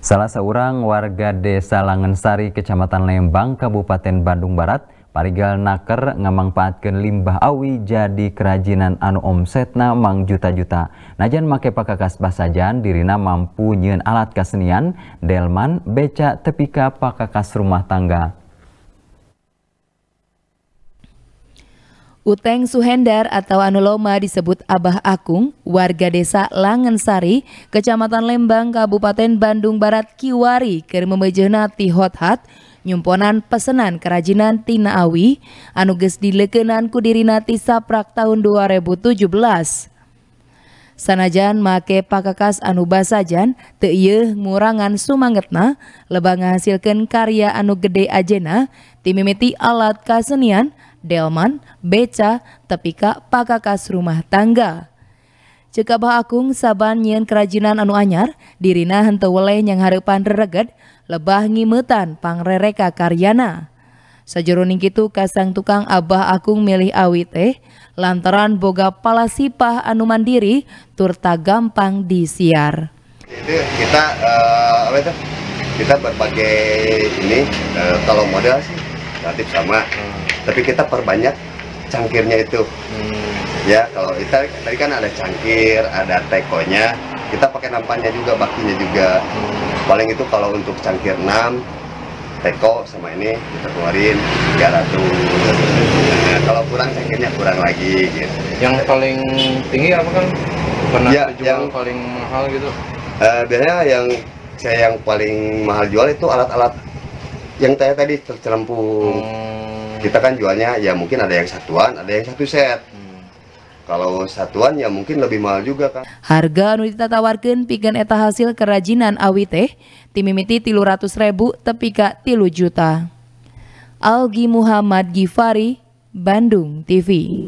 Salah seorang warga desa Langensari, Kecamatan Lembang, Kabupaten Bandung Barat, Parigal Naker ngamangpaatkan limbah awi jadi kerajinan anu omsetna mang juta-juta. Najan make pakakas basajan dirina mampu nyen alat kesenian, delman, beca, tepika pakakas rumah tangga. Uteng Suhendar atau Anuloma disebut Abah Akung, warga desa Langensari, Kecamatan Lembang, Kabupaten Bandung Barat, Kiwari, hot Hothat, Nyumponan pesenan kerajinan Tina Awi, anuges dilekenan kudirinati saprak tahun 2017. Sanajan make pakakas anu basajan, teu ieu ngurangan sumangetna, lebang hasilkan karya anu gede ajena, timimiti alat kasenian, delman, beca, tepika, pakakas rumah tangga. Jika akung saban nyen kerajinan anu anyar, dirina hente weleh yang harapan rereget, lebah ngimetan pangrereka karyana. Sajeroning itu kasang tukang abah akung milih awit eh, lantaran boga pala sipah anu mandiri, turta gampang disiar. Itu kita, uh, apa itu? kita berbagai ini, uh, kalau model sih relatif sama hmm. tapi kita perbanyak cangkirnya itu hmm. ya kalau kita tadi kan ada cangkir ada tekonya kita pakai nampannya juga bakinya juga hmm. paling itu kalau untuk cangkir enam teko sama ini kita keluarin 300 nah, kalau kurang cangkirnya kurang lagi gitu yang paling tinggi apa kan pernah ya, jual yang paling mahal gitu uh, biasanya yang saya yang paling mahal jual itu alat-alat yang saya tadi tercelempung hmm. kita kan jualnya ya mungkin ada yang satuan ada yang satu set hmm. kalau satuan ya mungkin lebih mahal juga kan harga anu ditawarkan pikan eta hasil kerajinan awi teh timimiti tilu ratus ribu tepika tilu juta Algi Muhammad Gifari Bandung TV